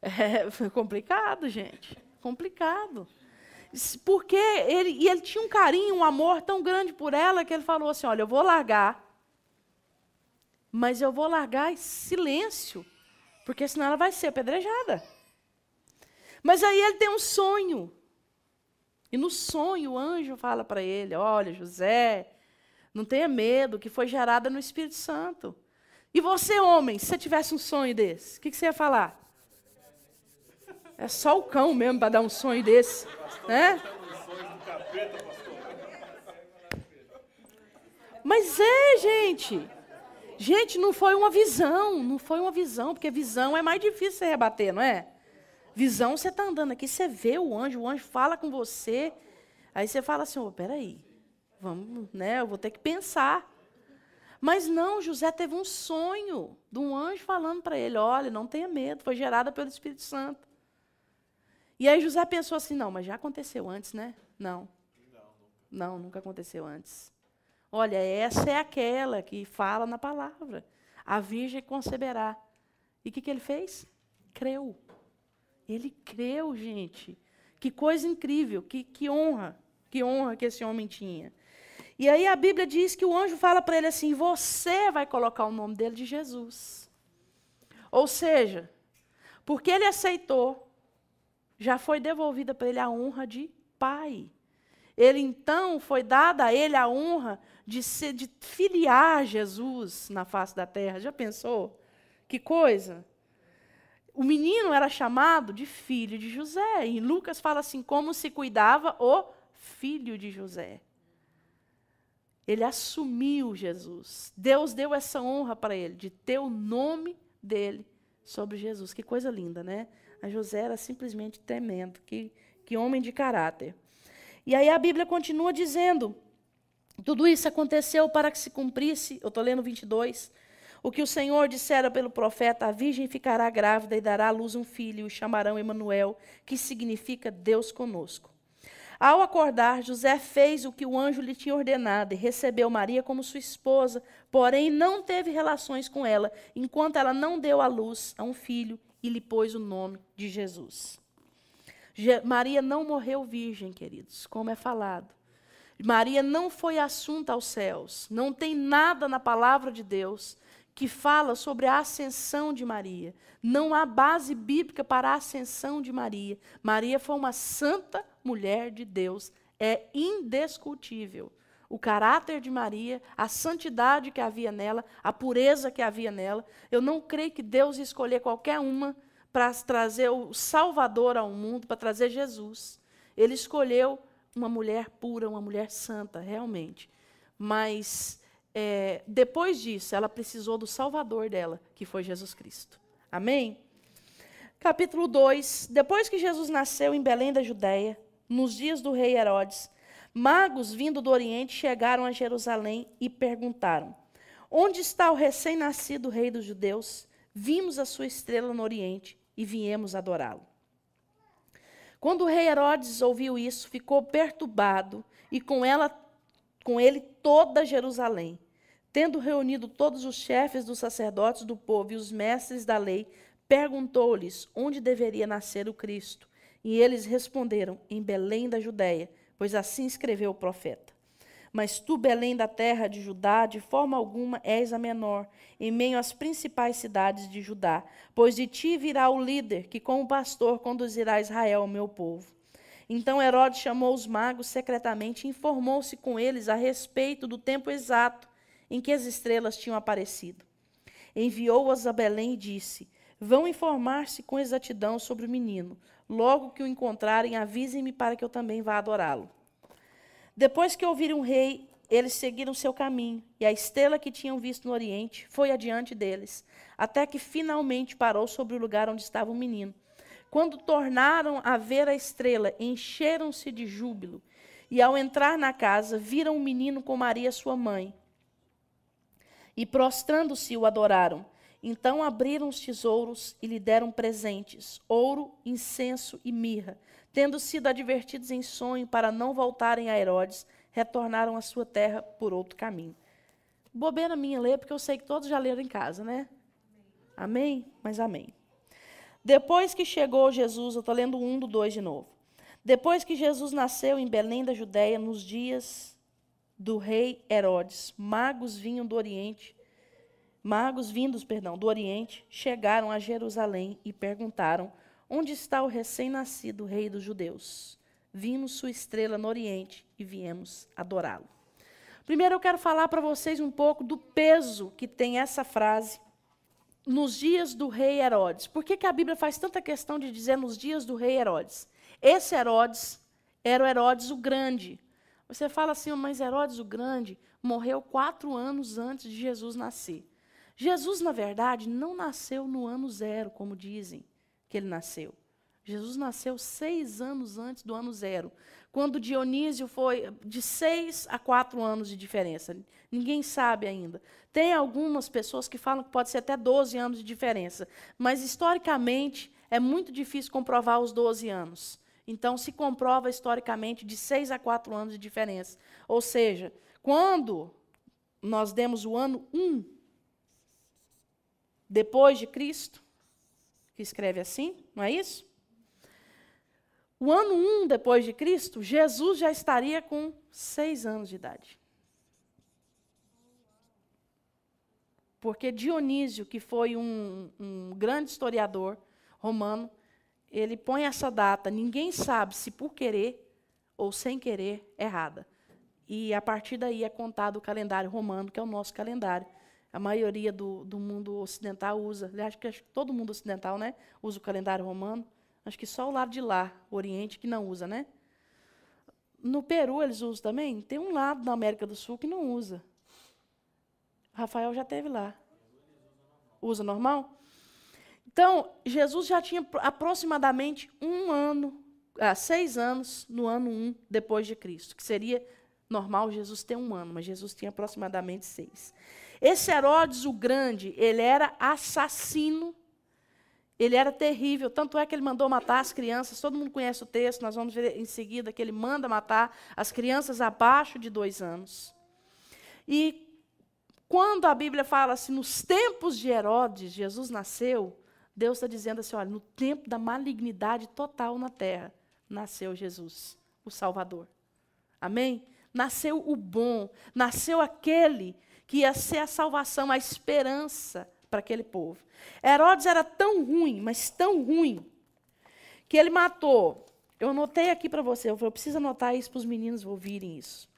[SPEAKER 1] É, foi complicado, gente. Complicado. Porque ele, e ele tinha um carinho, um amor tão grande por ela que ele falou assim: Olha, eu vou largar, mas eu vou largar em silêncio, porque senão ela vai ser apedrejada. Mas aí ele tem um sonho. E no sonho o anjo fala para ele: Olha, José, não tenha medo, que foi gerada no Espírito Santo. E você, homem, se você tivesse um sonho desse, o que, que você ia falar? É só o cão mesmo para dar um sonho desse. Né? Mas é, gente. Gente, não foi uma visão, não foi uma visão, porque visão é mais difícil você rebater, não é? Visão, você está andando aqui, você vê o anjo, o anjo fala com você. Aí você fala assim, oh, peraí, vamos, né? Eu vou ter que pensar. Mas não, José teve um sonho de um anjo falando para ele: olha, não tenha medo, foi gerada pelo Espírito Santo. E aí José pensou assim: não, mas já aconteceu antes, né? Não. Não, nunca aconteceu antes. Olha, essa é aquela que fala na palavra. A virgem conceberá. E o que, que ele fez? Creu. Ele creu, gente. Que coisa incrível, que, que honra, que honra que esse homem tinha. E aí a Bíblia diz que o anjo fala para ele assim: Você vai colocar o nome dele de Jesus. Ou seja, porque ele aceitou já foi devolvida para ele a honra de pai. Ele então foi dada a ele a honra de, ser, de filiar Jesus na face da terra. Já pensou? Que coisa! O menino era chamado de filho de José. E Lucas fala assim: como se cuidava o filho de José. Ele assumiu Jesus. Deus deu essa honra para ele, de ter o nome dele sobre Jesus. Que coisa linda, né? A José era simplesmente tremendo, que, que homem de caráter. E aí a Bíblia continua dizendo: tudo isso aconteceu para que se cumprisse, eu estou lendo 22, o que o Senhor dissera pelo profeta: a virgem ficará grávida e dará à luz um filho, e o chamarão Emanuel, que significa Deus conosco. Ao acordar, José fez o que o anjo lhe tinha ordenado e recebeu Maria como sua esposa, porém não teve relações com ela, enquanto ela não deu à luz a um filho, e lhe pôs o nome de Jesus. Maria não morreu virgem, queridos, como é falado. Maria não foi assunta aos céus. Não tem nada na palavra de Deus que fala sobre a ascensão de Maria. Não há base bíblica para a ascensão de Maria. Maria foi uma santa mulher de Deus. É indiscutível o caráter de Maria, a santidade que havia nela, a pureza que havia nela. Eu não creio que Deus ia escolher qualquer uma para trazer o Salvador ao mundo, para trazer Jesus. Ele escolheu uma mulher pura, uma mulher santa, realmente. Mas é, depois disso, ela precisou do Salvador dela, que foi Jesus Cristo. Amém? Capítulo 2. Depois que Jesus nasceu em Belém da Judéia, nos dias do rei Herodes, Magos vindo do Oriente chegaram a Jerusalém e perguntaram: Onde está o recém-nascido rei dos judeus? Vimos a sua estrela no Oriente e viemos adorá-lo. Quando o rei Herodes ouviu isso, ficou perturbado e com ela com ele toda Jerusalém. Tendo reunido todos os chefes dos sacerdotes do povo e os mestres da lei, perguntou-lhes onde deveria nascer o Cristo. E eles responderam: Em Belém da Judéia, pois assim escreveu o profeta. Mas tu, Belém da terra de Judá, de forma alguma és a menor, em meio às principais cidades de Judá, pois de ti virá o líder, que como pastor conduzirá Israel meu povo. Então Herodes chamou os magos secretamente e informou-se com eles a respeito do tempo exato em que as estrelas tinham aparecido. Enviou-os a Belém e disse: Vão informar-se com exatidão sobre o menino. Logo que o encontrarem, avisem-me para que eu também vá adorá-lo. Depois que ouviram o rei, eles seguiram seu caminho, e a estrela que tinham visto no Oriente foi adiante deles, até que finalmente parou sobre o lugar onde estava o menino. Quando tornaram a ver a estrela, encheram-se de júbilo, e ao entrar na casa, viram o menino com Maria, sua mãe. E prostrando-se, o adoraram. Então abriram os tesouros e lhe deram presentes: ouro, incenso e mirra. Tendo sido advertidos em sonho para não voltarem a Herodes, retornaram à sua terra por outro caminho. Bobeira minha ler, porque eu sei que todos já leram em casa, né? Amém? Mas amém. Depois que chegou Jesus, eu estou lendo um do dois de novo. Depois que Jesus nasceu em Belém da Judéia, nos dias do rei Herodes, magos vinham do Oriente magos vindos, perdão, do Oriente, chegaram a Jerusalém e perguntaram: Onde está o recém-nascido rei dos judeus? Vimos sua estrela no Oriente e viemos adorá-lo. Primeiro eu quero falar para vocês um pouco do peso que tem essa frase nos dias do rei Herodes. Por que, que a Bíblia faz tanta questão de dizer nos dias do rei Herodes? Esse Herodes era o Herodes o Grande. Você fala assim, mas Herodes o Grande morreu quatro anos antes de Jesus nascer. Jesus, na verdade, não nasceu no ano zero, como dizem que ele nasceu. Jesus nasceu seis anos antes do ano zero, quando Dionísio foi de seis a quatro anos de diferença. Ninguém sabe ainda. Tem algumas pessoas que falam que pode ser até 12 anos de diferença, mas historicamente é muito difícil comprovar os 12 anos. Então se comprova historicamente de seis a quatro anos de diferença. Ou seja, quando nós demos o ano 1 um depois de Cristo, que escreve assim, não é isso? O ano 1 um depois de Cristo, Jesus já estaria com seis anos de idade. Porque Dionísio, que foi um, um grande historiador romano, ele põe essa data, ninguém sabe se por querer ou sem querer, errada. E a partir daí é contado o calendário romano, que é o nosso calendário, a maioria do, do mundo ocidental usa. Aliás, acho que todo mundo ocidental né, usa o calendário romano. Acho que só o lado de lá, o Oriente, que não usa, né? No Peru eles usam também? Tem um lado da América do Sul que não usa. Rafael já teve lá. Usa normal? Então, Jesus já tinha aproximadamente um ano, ah, seis anos, no ano 1 um, depois de Cristo, que seria normal Jesus ter um ano, mas Jesus tinha aproximadamente seis. Esse Herodes o Grande, ele era assassino, ele era terrível, tanto é que ele mandou matar as crianças. Todo mundo conhece o texto, nós vamos ver em seguida que ele manda matar as crianças abaixo de dois anos. E quando a Bíblia fala assim, nos tempos de Herodes, Jesus nasceu, Deus está dizendo assim: olha, no tempo da malignidade total na terra, nasceu Jesus, o Salvador. Amém? Nasceu o bom, nasceu aquele que ia ser a salvação, a esperança para aquele povo. Herodes era tão ruim, mas tão ruim, que ele matou. Eu anotei aqui para você, eu, falei, eu preciso anotar isso para os meninos ouvirem isso.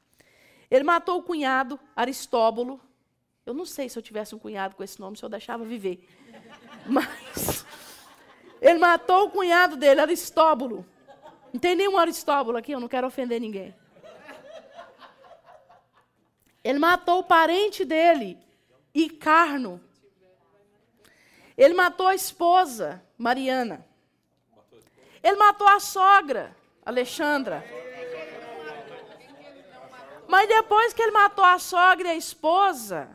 [SPEAKER 1] Ele matou o cunhado, Aristóbulo. Eu não sei se eu tivesse um cunhado com esse nome, se eu deixava viver. Mas ele matou o cunhado dele, Aristóbulo. Não tem nenhum Aristóbulo aqui, eu não quero ofender ninguém. Ele matou o parente dele, Icarno. Ele matou a esposa, Mariana. Ele matou a sogra, Alexandra. Mas depois que ele matou a sogra e a esposa,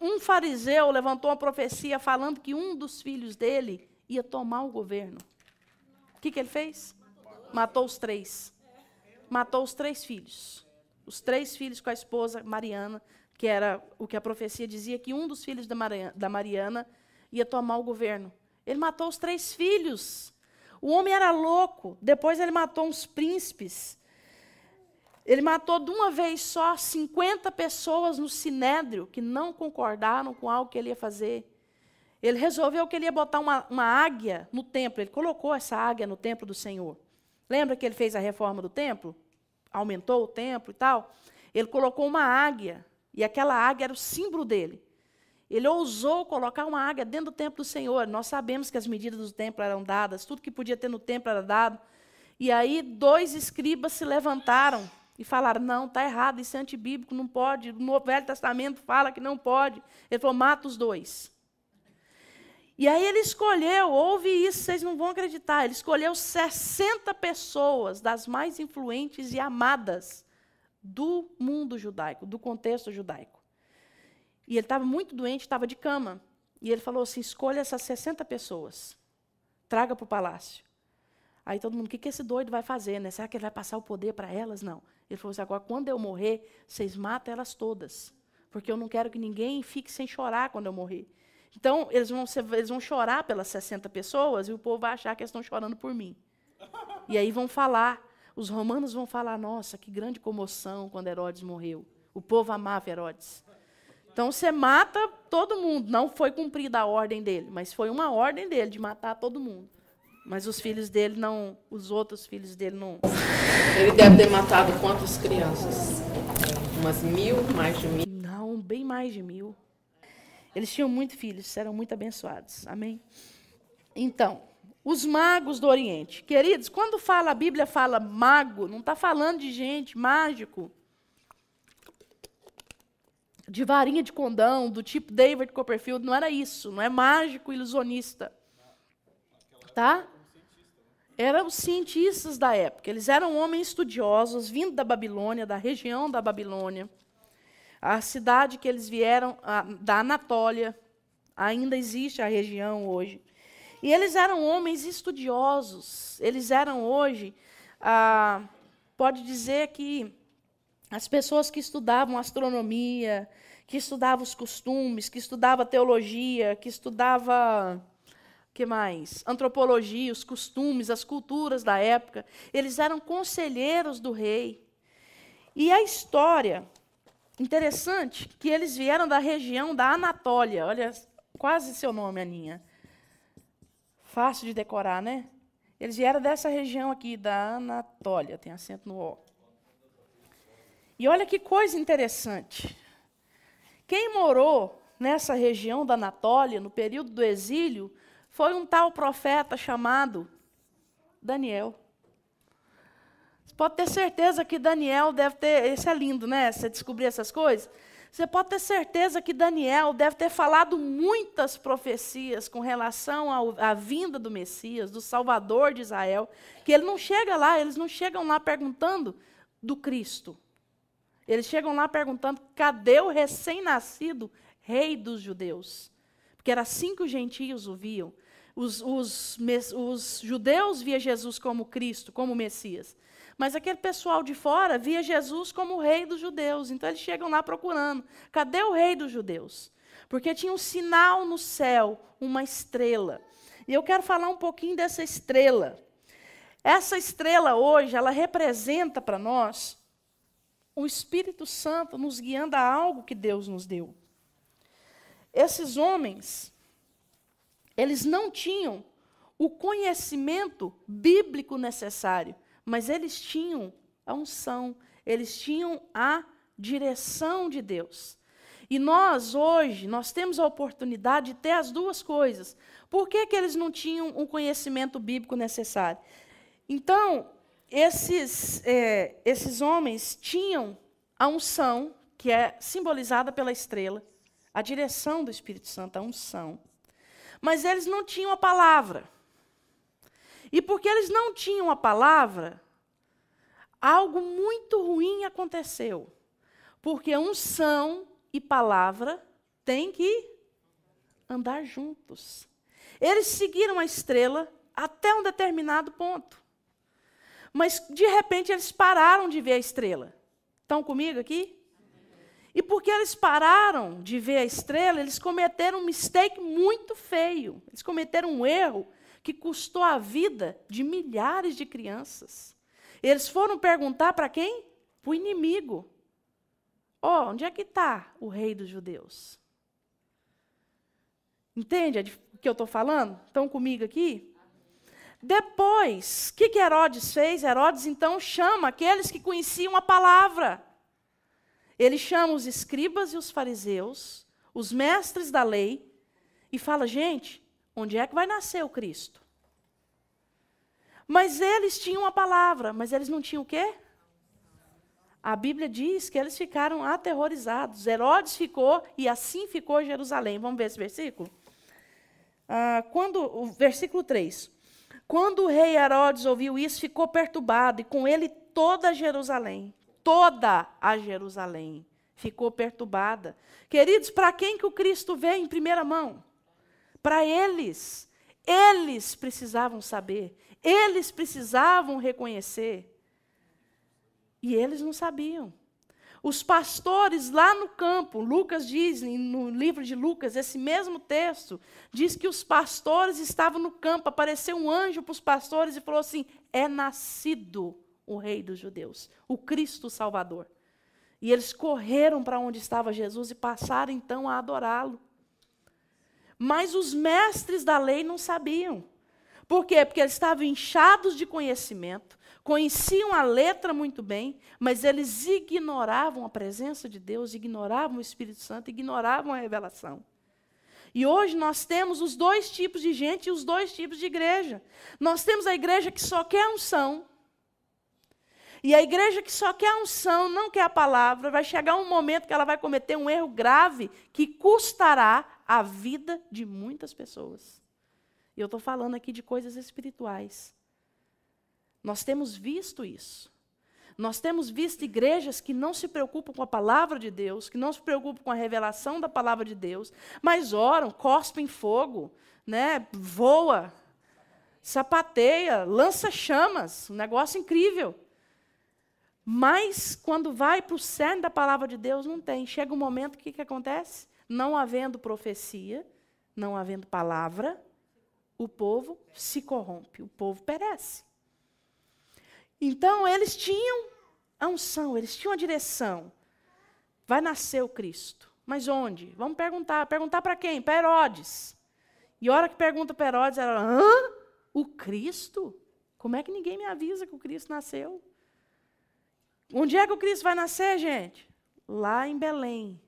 [SPEAKER 1] um fariseu levantou uma profecia falando que um dos filhos dele ia tomar o governo. O que, que ele fez? Matou os três. Matou os três filhos os três filhos com a esposa Mariana, que era o que a profecia dizia, que um dos filhos da Mariana, da Mariana ia tomar o governo. Ele matou os três filhos. O homem era louco. Depois ele matou uns príncipes. Ele matou de uma vez só 50 pessoas no sinédrio que não concordaram com algo que ele ia fazer. Ele resolveu que ele ia botar uma, uma águia no templo. Ele colocou essa águia no templo do Senhor. Lembra que ele fez a reforma do templo? aumentou o templo e tal, ele colocou uma águia, e aquela águia era o símbolo dele. Ele ousou colocar uma águia dentro do templo do Senhor. Nós sabemos que as medidas do templo eram dadas, tudo que podia ter no templo era dado. E aí dois escribas se levantaram e falaram: não, está errado, isso é antibíblico, não pode. O Velho Testamento fala que não pode. Ele falou: mata os dois. E aí ele escolheu, ouve isso, vocês não vão acreditar, ele escolheu 60 pessoas das mais influentes e amadas do mundo judaico, do contexto judaico. E ele estava muito doente, estava de cama. E ele falou assim: escolha essas 60 pessoas, traga para o palácio. Aí todo mundo, o que, que esse doido vai fazer? Né? Será que ele vai passar o poder para elas? Não. Ele falou assim: agora, quando eu morrer, vocês matam elas todas. Porque eu não quero que ninguém fique sem chorar quando eu morrer. Então, eles vão, ser, eles vão chorar pelas 60 pessoas e o povo vai achar que eles estão chorando por mim. E aí vão falar, os romanos vão falar: nossa, que grande comoção quando Herodes morreu. O povo amava Herodes. Então você mata todo mundo. Não foi cumprida a ordem dele, mas foi uma ordem dele de matar todo mundo. Mas os filhos dele não, os outros filhos dele não. Ele deve ter matado quantas crianças? Umas mil, mais de mil? Não, bem mais de mil. Eles tinham muitos filhos, eram muito abençoados. Amém? Então, os magos do Oriente. Queridos, quando fala a Bíblia fala mago, não está falando de gente, mágico. De varinha de condão, do tipo David Copperfield, não era isso, não é mágico ilusionista. Tá? Eram os cientistas da época, eles eram homens estudiosos, vindo da Babilônia, da região da Babilônia. A cidade que eles vieram a, da Anatólia ainda existe a região hoje. E eles eram homens estudiosos. Eles eram hoje, ah, pode dizer que as pessoas que estudavam astronomia, que estudavam os costumes, que estudavam teologia, que estudava que mais? Antropologia, os costumes, as culturas da época. Eles eram conselheiros do rei. E a história Interessante que eles vieram da região da Anatólia. Olha, quase seu nome, Aninha. Fácil de decorar, né? Eles vieram dessa região aqui, da Anatólia, tem acento no O. E olha que coisa interessante. Quem morou nessa região da Anatólia, no período do exílio, foi um tal profeta chamado Daniel pode ter certeza que Daniel deve ter. Isso é lindo, né? Você descobrir essas coisas. Você pode ter certeza que Daniel deve ter falado muitas profecias com relação à vinda do Messias, do Salvador de Israel, que ele não chega lá, eles não chegam lá perguntando do Cristo. Eles chegam lá perguntando: cadê o recém-nascido rei dos judeus? Porque era assim que os gentios o viam. Os, os, os judeus via Jesus como Cristo, como Messias. Mas aquele pessoal de fora via Jesus como o rei dos judeus. Então eles chegam lá procurando: cadê o rei dos judeus? Porque tinha um sinal no céu, uma estrela. E eu quero falar um pouquinho dessa estrela. Essa estrela hoje, ela representa para nós o Espírito Santo nos guiando a algo que Deus nos deu. Esses homens, eles não tinham o conhecimento bíblico necessário mas eles tinham a unção, eles tinham a direção de Deus. E nós, hoje, nós temos a oportunidade de ter as duas coisas. Por que, que eles não tinham o um conhecimento bíblico necessário? Então, esses, é, esses homens tinham a unção, que é simbolizada pela estrela, a direção do Espírito Santo, a unção. Mas eles não tinham a palavra. E porque eles não tinham a palavra, algo muito ruim aconteceu. Porque unção e palavra têm que andar juntos. Eles seguiram a estrela até um determinado ponto. Mas, de repente, eles pararam de ver a estrela. Estão comigo aqui? E porque eles pararam de ver a estrela, eles cometeram um mistake muito feio. Eles cometeram um erro que custou a vida de milhares de crianças. Eles foram perguntar para quem? Para o inimigo. Ó, oh, onde é que está o rei dos judeus? Entende o que eu estou falando? Estão comigo aqui? Depois, o que, que Herodes fez? Herodes então chama aqueles que conheciam a palavra. Ele chama os escribas e os fariseus, os mestres da lei, e fala: gente, Onde é que vai nascer o Cristo? Mas eles tinham a palavra, mas eles não tinham o quê? A Bíblia diz que eles ficaram aterrorizados. Herodes ficou e assim ficou Jerusalém. Vamos ver esse versículo? Ah, quando, o versículo 3. Quando o rei Herodes ouviu isso, ficou perturbado, e com ele toda Jerusalém. Toda a Jerusalém ficou perturbada. Queridos, para quem que o Cristo veio em primeira mão? para eles. Eles precisavam saber, eles precisavam reconhecer. E eles não sabiam. Os pastores lá no campo, Lucas diz, no livro de Lucas, esse mesmo texto, diz que os pastores estavam no campo, apareceu um anjo para os pastores e falou assim: É nascido o Rei dos Judeus, o Cristo Salvador. E eles correram para onde estava Jesus e passaram então a adorá-lo. Mas os mestres da lei não sabiam. Por quê? Porque eles estavam inchados de conhecimento, conheciam a letra muito bem, mas eles ignoravam a presença de Deus, ignoravam o Espírito Santo, ignoravam a revelação. E hoje nós temos os dois tipos de gente e os dois tipos de igreja. Nós temos a igreja que só quer unção. E a igreja que só quer unção, não quer a palavra, vai chegar um momento que ela vai cometer um erro grave que custará a vida de muitas pessoas. E eu estou falando aqui de coisas espirituais. Nós temos visto isso. Nós temos visto igrejas que não se preocupam com a palavra de Deus, que não se preocupam com a revelação da palavra de Deus, mas oram, cospem fogo, né? voa, sapateia, lança chamas, um negócio incrível. Mas quando vai para o cerne da palavra de Deus, não tem. Chega um momento, o que, que acontece? Não havendo profecia, não havendo palavra, o povo se corrompe, o povo perece. Então, eles tinham a unção, eles tinham a direção. Vai nascer o Cristo. Mas onde? Vamos perguntar. Perguntar para quem? Para Herodes. E a hora que pergunta para Herodes, ela, hã? O Cristo? Como é que ninguém me avisa que o Cristo nasceu? Onde é que o Cristo vai nascer, gente? Lá em Belém,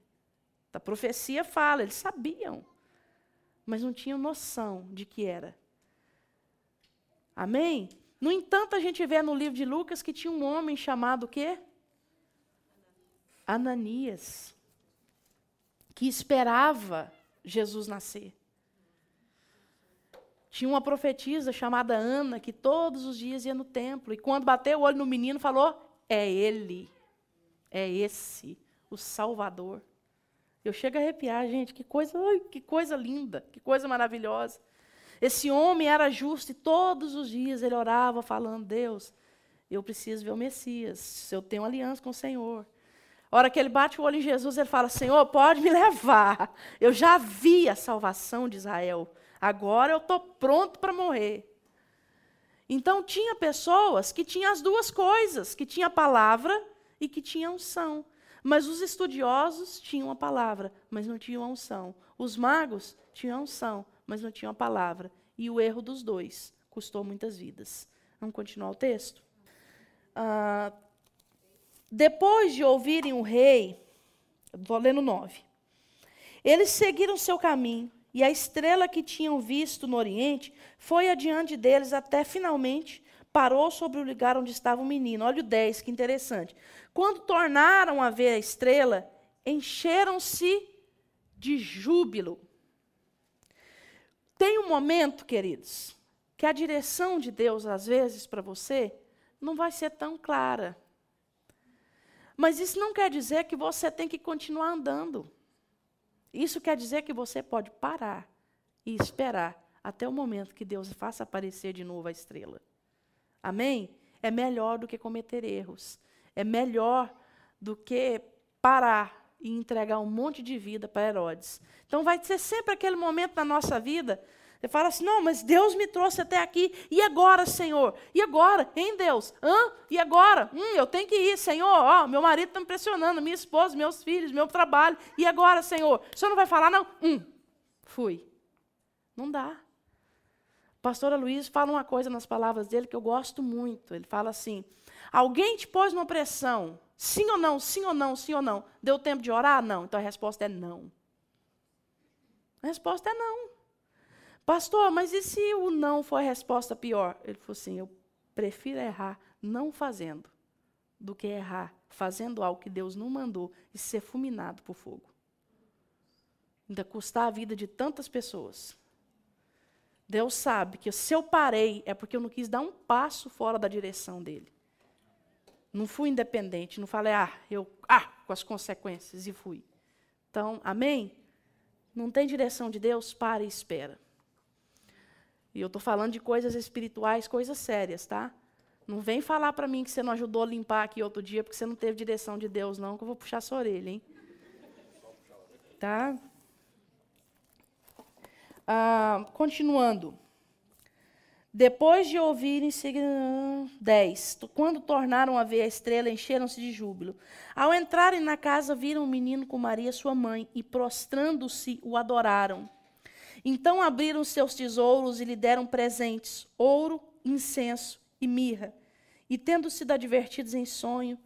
[SPEAKER 1] a profecia fala, eles sabiam, mas não tinham noção de que era. Amém? No entanto, a gente vê no livro de Lucas que tinha um homem chamado quê? Ananias, que esperava Jesus nascer. Tinha uma profetisa chamada Ana que todos os dias ia no templo e quando bateu o olho no menino falou: "É ele. É esse, o Salvador." Eu chego a arrepiar, gente, que coisa, que coisa linda, que coisa maravilhosa. Esse homem era justo e todos os dias ele orava falando: Deus, eu preciso ver o Messias, Se eu tenho aliança com o Senhor. A hora que ele bate o olho em Jesus, ele fala: Senhor, pode me levar. Eu já vi a salvação de Israel. Agora eu estou pronto para morrer. Então tinha pessoas que tinham as duas coisas, que tinha a palavra e que tinha a unção. Mas os estudiosos tinham a palavra, mas não tinham a unção. Os magos tinham a unção, mas não tinham a palavra. E o erro dos dois custou muitas vidas. Vamos continuar o texto? Ah, depois de ouvirem o rei, vou lendo 9. Eles seguiram seu caminho, e a estrela que tinham visto no Oriente foi adiante deles até finalmente parou sobre o lugar onde estava o menino. Olha o 10, que interessante. Quando tornaram a ver a estrela, encheram-se de júbilo. Tem um momento, queridos, que a direção de Deus, às vezes, para você, não vai ser tão clara. Mas isso não quer dizer que você tem que continuar andando. Isso quer dizer que você pode parar e esperar até o momento que Deus faça aparecer de novo a estrela. Amém? É melhor do que cometer erros. É melhor do que parar e entregar um monte de vida para Herodes. Então vai ser sempre aquele momento na nossa vida. Você fala assim: não, mas Deus me trouxe até aqui. E agora, Senhor? E agora? Em Deus? Hã? E agora? Hum, eu tenho que ir, Senhor. Ó, meu marido está me pressionando, minha esposa, meus filhos, meu trabalho. E agora, Senhor? O senhor não vai falar, não? Hum, fui. Não dá pastor Luiz fala uma coisa nas palavras dele que eu gosto muito. Ele fala assim: Alguém te pôs numa pressão? Sim ou não? Sim ou não? Sim ou não? Deu tempo de orar? Não. Então a resposta é não. A resposta é não. Pastor, mas e se o não for a resposta pior? Ele falou assim: Eu prefiro errar não fazendo do que errar fazendo algo que Deus não mandou e ser fulminado por fogo. Ainda custar a vida de tantas pessoas. Deus sabe que se eu parei é porque eu não quis dar um passo fora da direção dele. Não fui independente, não falei, ah, eu, ah, com as consequências e fui. Então, amém? Não tem direção de Deus? Para e espera. E eu estou falando de coisas espirituais, coisas sérias, tá? Não vem falar para mim que você não ajudou a limpar aqui outro dia porque você não teve direção de Deus, não, que eu vou puxar sua orelha, hein? Tá? Ah, continuando. Depois de ouvirem, seguir 10. Quando tornaram a ver a estrela, encheram-se de júbilo. Ao entrarem na casa, viram o menino com Maria, sua mãe, e prostrando-se, o adoraram. Então abriram seus tesouros e lhe deram presentes: ouro, incenso e mirra. E tendo sido advertidos em sonho,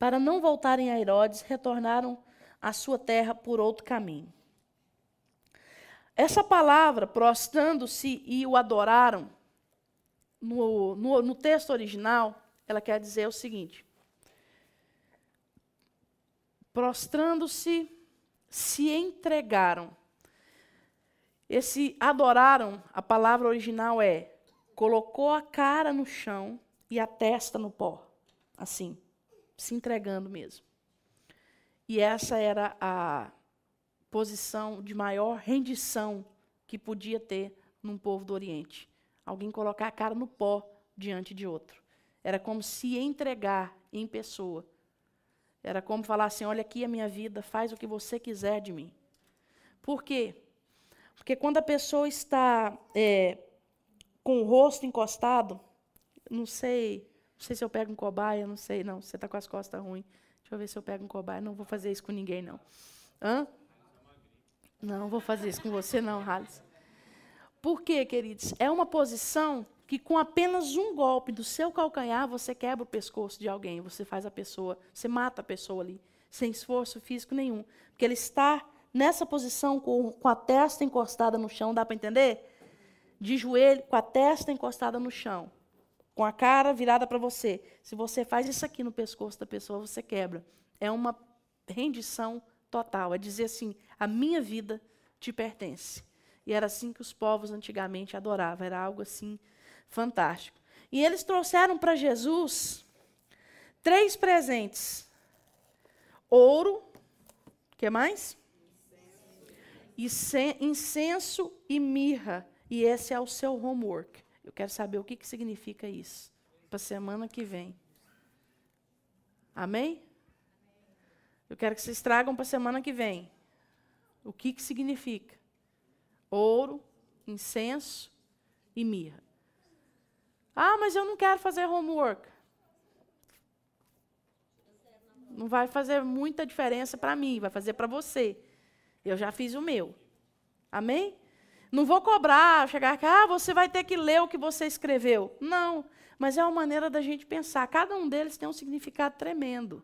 [SPEAKER 1] para não voltarem a Herodes, retornaram à sua terra por outro caminho. Essa palavra, prostrando-se e o adoraram, no, no, no, texto original, ela quer dizer o seguinte: prostrando-se, se entregaram. Esse adoraram, a palavra original é colocou a cara no chão e a testa no pó, assim, se entregando mesmo. E essa era a posição de maior rendição que podia ter num povo do Oriente. Alguém colocar a cara no pó diante de outro. Era como se entregar em pessoa. Era como falar assim: olha aqui a minha vida, faz o que você quiser de mim. Por quê? Porque quando a pessoa está é, com o rosto encostado, não sei, não sei se eu pego um cobaia, não sei, não, você está com as costas ruins. Deixa eu ver se eu pego um cobaia. Não vou fazer isso com ninguém, não. Hã? Não vou fazer isso com você, não, Hales. Por quê, queridos? É uma posição que, com apenas um golpe do seu calcanhar, você quebra o pescoço de alguém, você faz a pessoa, você mata a pessoa ali, sem esforço físico nenhum. Porque ele está nessa posição, com, com a testa encostada no chão, dá para entender? De joelho, com a testa encostada no chão, com a cara virada para você. Se você faz isso aqui no pescoço da pessoa, você quebra. É uma rendição total, é dizer assim: a minha vida te pertence. E era assim que os povos antigamente adoravam, era algo assim fantástico. E eles trouxeram para Jesus três presentes: ouro, que mais? incenso e mirra. E esse é o seu homework. Eu quero saber o que, que significa isso para a semana que vem. Amém? Eu quero que vocês tragam para a semana que vem. O que, que significa? Ouro, incenso e mirra. Ah, mas eu não quero fazer homework. Não vai fazer muita diferença para mim, vai fazer para você. Eu já fiz o meu. Amém? Não vou cobrar, chegar aqui, ah, você vai ter que ler o que você escreveu. Não, mas é uma maneira da gente pensar. Cada um deles tem um significado tremendo.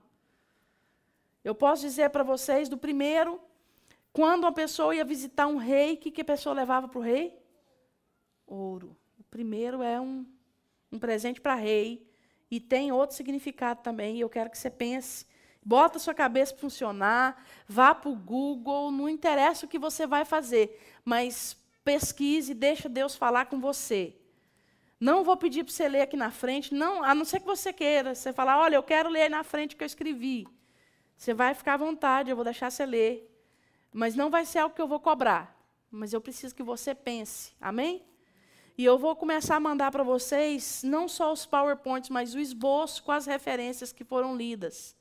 [SPEAKER 1] Eu posso dizer para vocês do primeiro, quando uma pessoa ia visitar um rei, o que, que a pessoa levava para o rei? Ouro. O primeiro é um, um presente para rei. E tem outro significado também, e eu quero que você pense. Bota sua cabeça para funcionar, vá para o Google, não interessa o que você vai fazer, mas pesquise, deixa Deus falar com você. Não vou pedir para você ler aqui na frente, não, a não ser que você queira. Você falar, olha, eu quero ler na frente o que eu escrevi. Você vai ficar à vontade, eu vou deixar você ler. Mas não vai ser algo que eu vou cobrar. Mas eu preciso que você pense. Amém? E eu vou começar a mandar para vocês não só os PowerPoints, mas o esboço com as referências que foram lidas.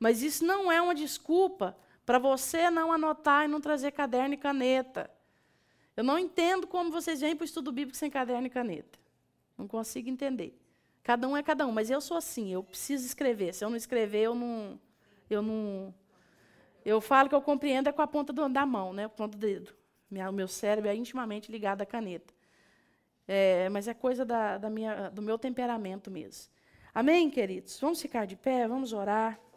[SPEAKER 1] Mas isso não é uma desculpa para você não anotar e não trazer caderno e caneta. Eu não entendo como vocês vêm para o estudo bíblico sem caderno e caneta. Não consigo entender. Cada um é cada um, mas eu sou assim, eu preciso escrever. Se eu não escrever, eu não, eu não. Eu falo que eu compreendo é com a ponta do, da mão, né? A ponta do dedo. o meu cérebro é intimamente ligado à caneta. É, mas é coisa da, da minha, do meu temperamento mesmo. Amém, queridos? Vamos ficar de pé, vamos orar.